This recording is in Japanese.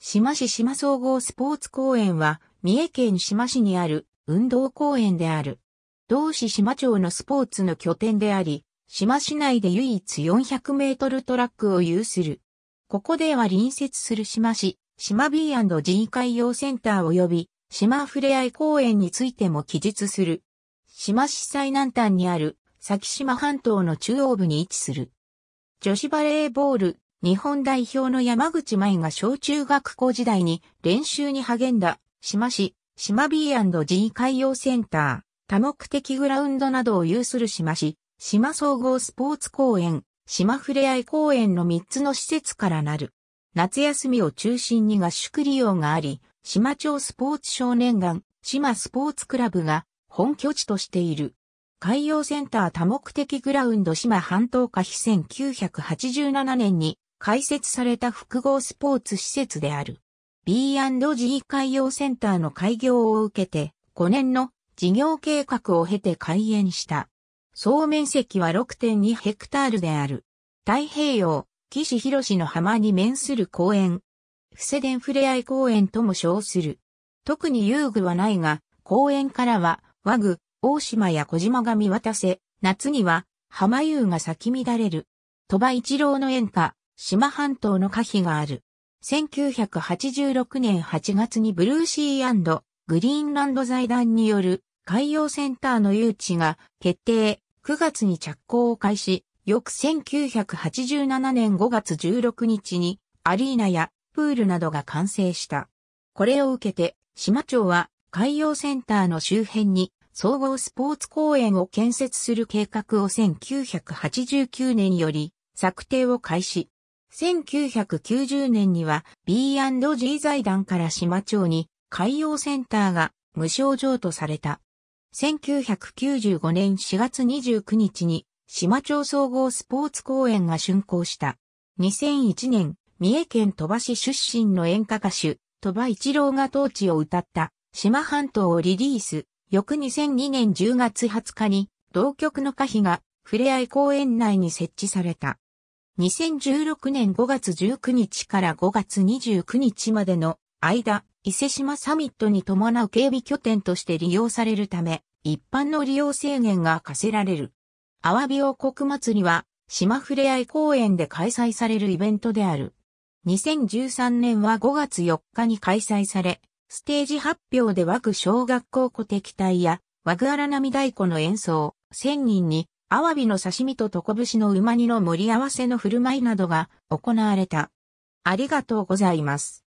志摩市志摩総合スポーツ公園は、三重県志摩市にある運動公園である。同市志摩町のスポーツの拠点であり、志摩市内で唯一400メートルトラックを有する。ここでは隣接する志摩市、志摩 B&G 海洋センター及び、志摩ふれあい公園についても記述する。志摩市最南端にある、先島半島の中央部に位置する。女子バレーボール、日本代表の山口舞が小中学校時代に練習に励んだ、島市、島 B&G 海洋センター、多目的グラウンドなどを有する島市、島総合スポーツ公園、島ふれあい公園の3つの施設からなる。夏休みを中心に合宿利用があり、島町スポーツ少年団、島スポーツクラブが本拠地としている。海洋センター多目的グラウンド島半島下比1987年に開設された複合スポーツ施設である。B&G 海洋センターの開業を受けて5年の事業計画を経て開園した。総面積は6.2ヘクタールである。太平洋、岸広市の浜に面する公園。伏施電触れ合い公園とも称する。特に遊具はないが、公園からは和具、大島や小島が見渡せ、夏には浜遊が咲き乱れる。鳥羽一郎の演歌、島半島の可否がある。1986年8月にブルーシーグリーンランド財団による海洋センターの誘致が決定、9月に着工を開始、翌1987年5月16日にアリーナやプールなどが完成した。これを受けて、島町は海洋センターの周辺に総合スポーツ公園を建設する計画を1989年より策定を開始。1990年には B&G 財団から島町に海洋センターが無償譲渡された。1995年4月29日に島町総合スポーツ公園が竣工した。2001年、三重県鳥羽市出身の演歌歌手、鳥羽一郎が当地を歌った島半島をリリース。翌2002年10月20日に同局の歌碑が触れ合い公園内に設置された。2016年5月19日から5月29日までの間、伊勢島サミットに伴う警備拠点として利用されるため、一般の利用制限が課せられる。アワビ王国祭りは、島ふれあい公園で開催されるイベントである。2013年は5月4日に開催され、ステージ発表で湧く小学校古敵隊や和具荒波太鼓の演奏、1000人にアワビの刺身と床節の馬煮の盛り合わせの振る舞いなどが行われた。ありがとうございます。